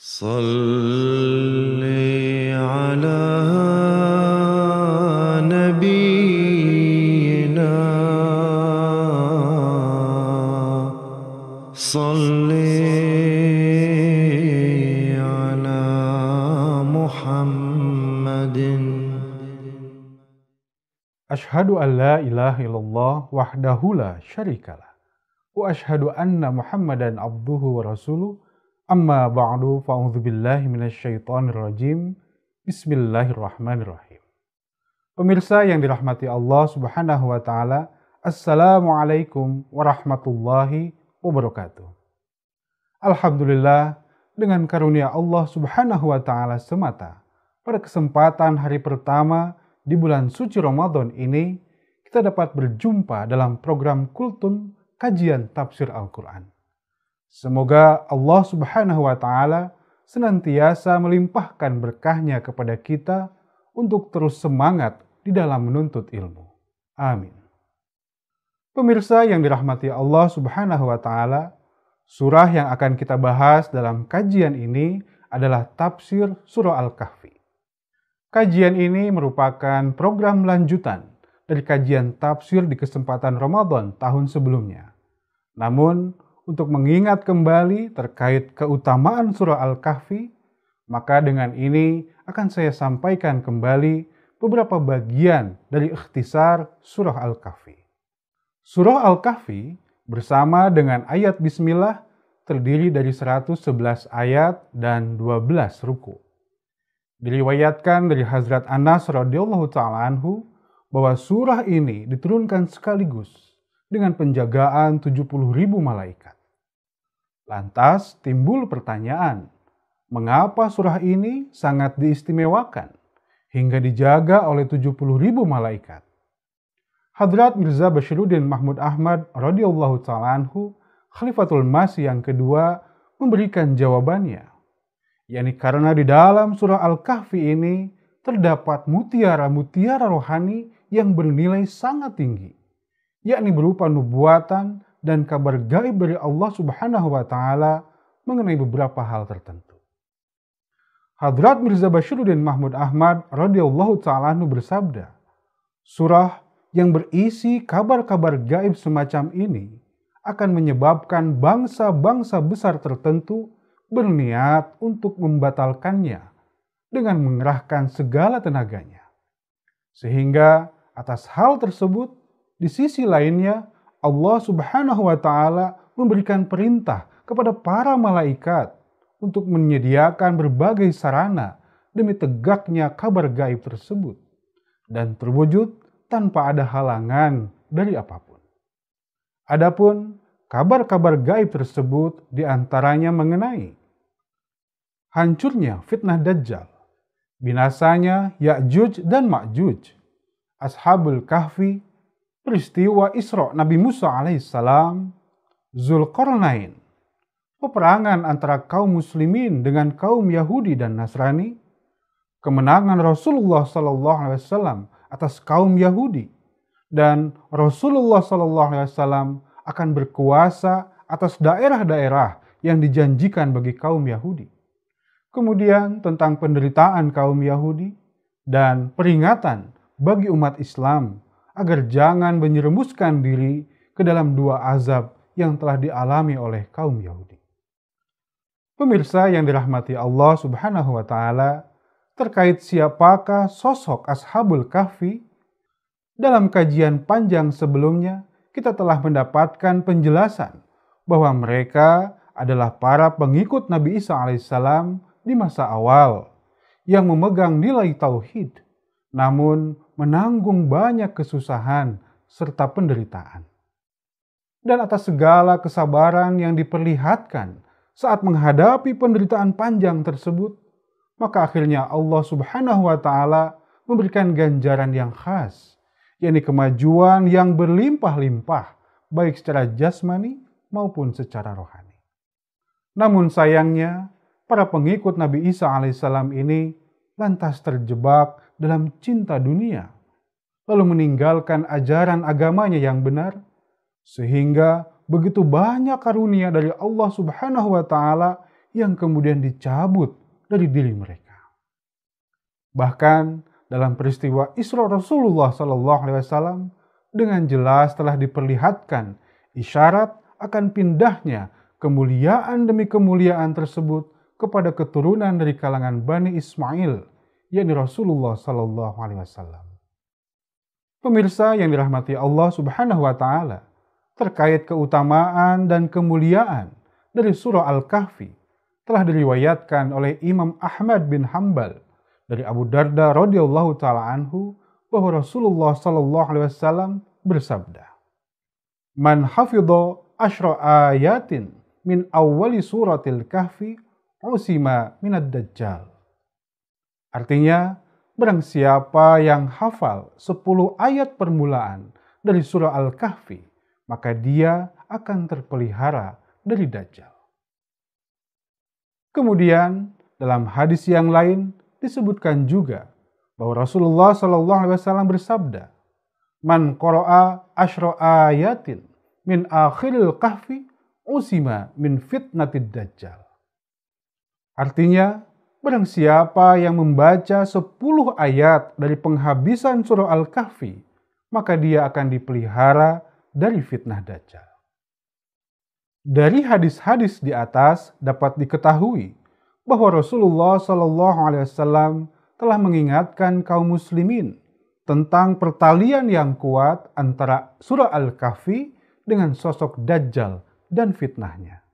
صل على نبينا صل على محمد أشهد أن لا إله إلا الله وحده لا شريك له وأشهد أن محمدا عبده ورسوله Amma ba'du fa'udzubillahi minasyaitonirrajim. Bismillahirrahmanirrahim. Pemirsa yang dirahmati Allah Subhanahu wa taala, Assalamualaikum warahmatullahi wabarakatuh. Alhamdulillah dengan karunia Allah Subhanahu wa taala semata. Pada kesempatan hari pertama di bulan suci Ramadan ini, kita dapat berjumpa dalam program Kultum Kajian Tafsir Al-Qur'an. Semoga Allah Subhanahu wa taala senantiasa melimpahkan berkahnya kepada kita untuk terus semangat di dalam menuntut ilmu. Amin. Pemirsa yang dirahmati Allah Subhanahu wa taala, surah yang akan kita bahas dalam kajian ini adalah tafsir surah Al-Kahfi. Kajian ini merupakan program lanjutan dari kajian tafsir di kesempatan Ramadan tahun sebelumnya. Namun, untuk mengingat kembali terkait keutamaan surah Al-Kahfi, maka dengan ini akan saya sampaikan kembali beberapa bagian dari ikhtisar surah Al-Kahfi. Surah Al-Kahfi bersama dengan ayat bismillah terdiri dari 111 ayat dan 12 ruku. Diriwayatkan dari Hazrat Anas radhiyallahu taala anhu bahwa surah ini diturunkan sekaligus dengan penjagaan ribu malaikat. Lantas timbul pertanyaan, mengapa surah ini sangat diistimewakan hingga dijaga oleh 70 ribu malaikat? Hadrat Mirza Bashiruddin Mahmud Ahmad radhiyallahu taalaanhu, Khalifatul Masih yang kedua memberikan jawabannya, yakni karena di dalam surah Al-Kahfi ini terdapat mutiara-mutiara rohani yang bernilai sangat tinggi, yakni berupa nubuatan dan kabar gaib dari Allah Subhanahu wa taala mengenai beberapa hal tertentu. Hadrat Mirza Bashiruddin Mahmud Ahmad radhiyallahu taala bersabda, surah yang berisi kabar-kabar gaib semacam ini akan menyebabkan bangsa-bangsa besar tertentu berniat untuk membatalkannya dengan mengerahkan segala tenaganya. Sehingga atas hal tersebut, di sisi lainnya Allah Subhanahu wa taala memberikan perintah kepada para malaikat untuk menyediakan berbagai sarana demi tegaknya kabar gaib tersebut dan terwujud tanpa ada halangan dari apapun. Adapun kabar-kabar gaib tersebut diantaranya mengenai hancurnya fitnah Dajjal, binasanya Ya'juj dan Ma'juj, Ashabul Kahfi, peristiwa Isra Nabi Musa alaihissalam, Zulkarnain, peperangan antara kaum muslimin dengan kaum Yahudi dan Nasrani, kemenangan Rasulullah sallallahu alaihi wasallam atas kaum Yahudi dan Rasulullah sallallahu alaihi wasallam akan berkuasa atas daerah-daerah yang dijanjikan bagi kaum Yahudi. Kemudian tentang penderitaan kaum Yahudi dan peringatan bagi umat Islam agar jangan menyerembuskan diri ke dalam dua azab yang telah dialami oleh kaum Yahudi. Pemirsa yang dirahmati Allah Subhanahu wa taala, terkait siapakah sosok Ashabul Kahfi? Dalam kajian panjang sebelumnya, kita telah mendapatkan penjelasan bahwa mereka adalah para pengikut Nabi Isa alaihissalam di masa awal yang memegang nilai tauhid, namun menanggung banyak kesusahan serta penderitaan. Dan atas segala kesabaran yang diperlihatkan saat menghadapi penderitaan panjang tersebut, maka akhirnya Allah Subhanahu wa Ta'ala memberikan ganjaran yang khas, yakni kemajuan yang berlimpah-limpah, baik secara jasmani maupun secara rohani. Namun sayangnya, para pengikut Nabi Isa Alaihissalam ini lantas terjebak dalam cinta dunia, lalu meninggalkan ajaran agamanya yang benar, sehingga begitu banyak karunia dari Allah Subhanahu wa Ta'ala yang kemudian dicabut dari diri mereka. Bahkan dalam peristiwa Isra Rasulullah Shallallahu Alaihi Wasallam dengan jelas telah diperlihatkan isyarat akan pindahnya kemuliaan demi kemuliaan tersebut kepada keturunan dari kalangan Bani Ismail yakni Rasulullah Sallallahu Alaihi Wasallam. Pemirsa yang dirahmati Allah Subhanahu wa Ta'ala, terkait keutamaan dan kemuliaan dari Surah Al-Kahfi telah diriwayatkan oleh Imam Ahmad bin Hambal dari Abu Darda radhiyallahu taala anhu bahwa Rasulullah sallallahu alaihi wasallam bersabda, "Man hafidha asyra ayatin min awwali suratil kahfi usima minad dajjal." Artinya, barang siapa yang hafal 10 ayat permulaan dari surah Al-Kahfi, maka dia akan terpelihara dari Dajjal. Kemudian, dalam hadis yang lain disebutkan juga bahwa Rasulullah Shallallahu Alaihi Wasallam bersabda, "Man qara'a ashro ayatin min akhiril kahfi usima min fitnatid dajjal." Artinya, Barang siapa yang membaca 10 ayat dari penghabisan surah Al-Kahfi, maka dia akan dipelihara dari fitnah Dajjal. Dari hadis-hadis di atas dapat diketahui bahwa Rasulullah Shallallahu Alaihi Wasallam telah mengingatkan kaum muslimin tentang pertalian yang kuat antara surah Al-Kahfi dengan sosok Dajjal dan fitnahnya.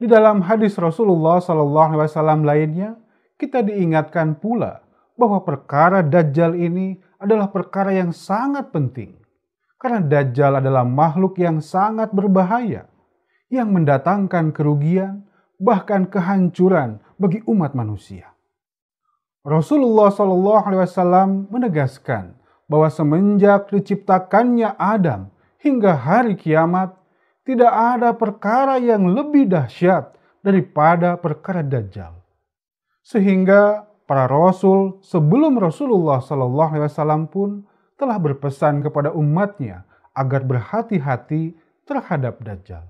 Di dalam hadis Rasulullah SAW lainnya, kita diingatkan pula bahwa perkara Dajjal ini adalah perkara yang sangat penting. Karena Dajjal adalah makhluk yang sangat berbahaya, yang mendatangkan kerugian, bahkan kehancuran bagi umat manusia. Rasulullah SAW menegaskan bahwa semenjak diciptakannya Adam hingga hari kiamat, tidak ada perkara yang lebih dahsyat daripada perkara Dajjal. Sehingga para rasul sebelum Rasulullah Shallallahu Alaihi Wasallam pun telah berpesan kepada umatnya agar berhati-hati terhadap Dajjal.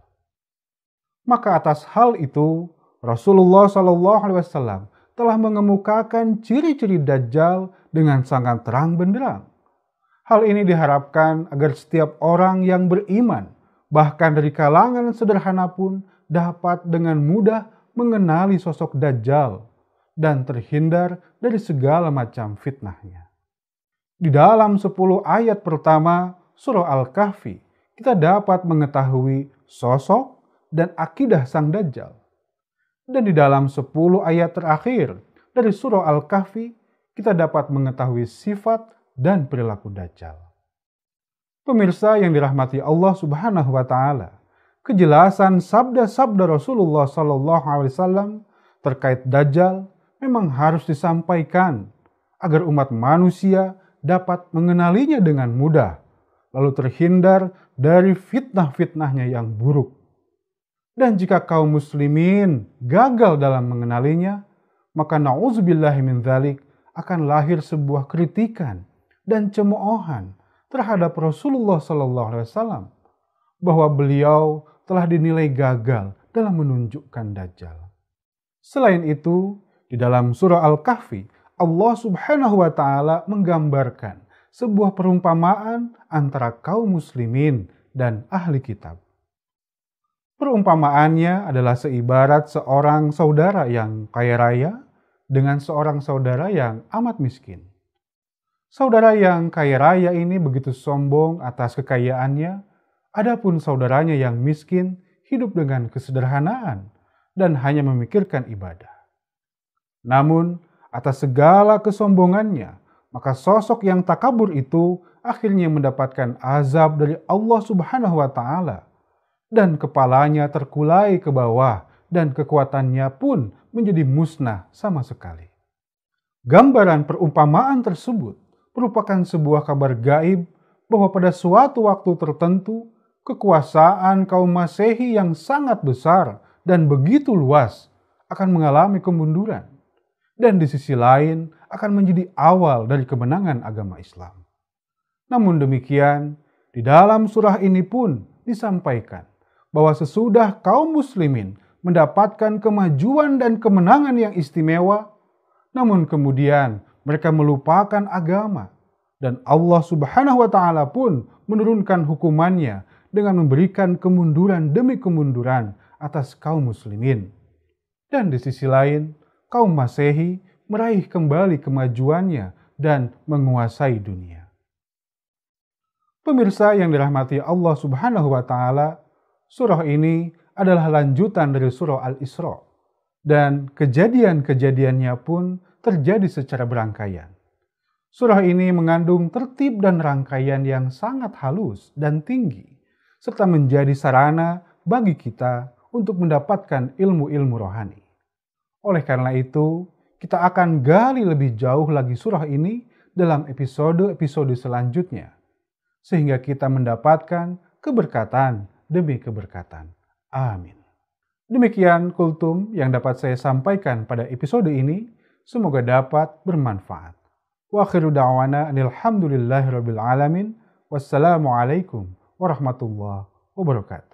Maka atas hal itu Rasulullah Shallallahu Alaihi Wasallam telah mengemukakan ciri-ciri Dajjal dengan sangat terang benderang. Hal ini diharapkan agar setiap orang yang beriman bahkan dari kalangan sederhana pun dapat dengan mudah mengenali sosok Dajjal dan terhindar dari segala macam fitnahnya. Di dalam 10 ayat pertama surah Al-Kahfi, kita dapat mengetahui sosok dan akidah sang Dajjal. Dan di dalam 10 ayat terakhir dari surah Al-Kahfi, kita dapat mengetahui sifat dan perilaku Dajjal. Pemirsa yang dirahmati Allah Subhanahu wa taala, kejelasan sabda-sabda Rasulullah sallallahu alaihi wasallam terkait dajjal memang harus disampaikan agar umat manusia dapat mengenalinya dengan mudah lalu terhindar dari fitnah-fitnahnya yang buruk. Dan jika kaum muslimin gagal dalam mengenalinya, maka na'udzubillahi min akan lahir sebuah kritikan dan cemoohan terhadap Rasulullah Sallallahu Alaihi Wasallam bahwa beliau telah dinilai gagal dalam menunjukkan Dajjal. Selain itu, di dalam surah Al-Kahfi, Allah Subhanahu wa taala menggambarkan sebuah perumpamaan antara kaum muslimin dan ahli kitab. Perumpamaannya adalah seibarat seorang saudara yang kaya raya dengan seorang saudara yang amat miskin. Saudara yang kaya raya ini begitu sombong atas kekayaannya, adapun saudaranya yang miskin hidup dengan kesederhanaan dan hanya memikirkan ibadah. Namun, atas segala kesombongannya, maka sosok yang takabur itu akhirnya mendapatkan azab dari Allah Subhanahu wa taala dan kepalanya terkulai ke bawah dan kekuatannya pun menjadi musnah sama sekali. Gambaran perumpamaan tersebut merupakan sebuah kabar gaib bahwa pada suatu waktu tertentu kekuasaan kaum Masehi yang sangat besar dan begitu luas akan mengalami kemunduran dan di sisi lain akan menjadi awal dari kemenangan agama Islam. Namun demikian, di dalam surah ini pun disampaikan bahwa sesudah kaum muslimin mendapatkan kemajuan dan kemenangan yang istimewa, namun kemudian mereka melupakan agama. Dan Allah subhanahu wa ta'ala pun menurunkan hukumannya dengan memberikan kemunduran demi kemunduran atas kaum muslimin. Dan di sisi lain, kaum masehi meraih kembali kemajuannya dan menguasai dunia. Pemirsa yang dirahmati Allah subhanahu wa ta'ala, surah ini adalah lanjutan dari surah Al-Isra' dan kejadian-kejadiannya pun terjadi secara berangkaian. Surah ini mengandung tertib dan rangkaian yang sangat halus dan tinggi, serta menjadi sarana bagi kita untuk mendapatkan ilmu-ilmu rohani. Oleh karena itu, kita akan gali lebih jauh lagi surah ini dalam episode-episode selanjutnya, sehingga kita mendapatkan keberkatan demi keberkatan. Amin. Demikian kultum yang dapat saya sampaikan pada episode ini. Semoga dapat bermanfaat. Wa akhiru da'wana rabbil alamin. Wassalamualaikum warahmatullahi wabarakatuh.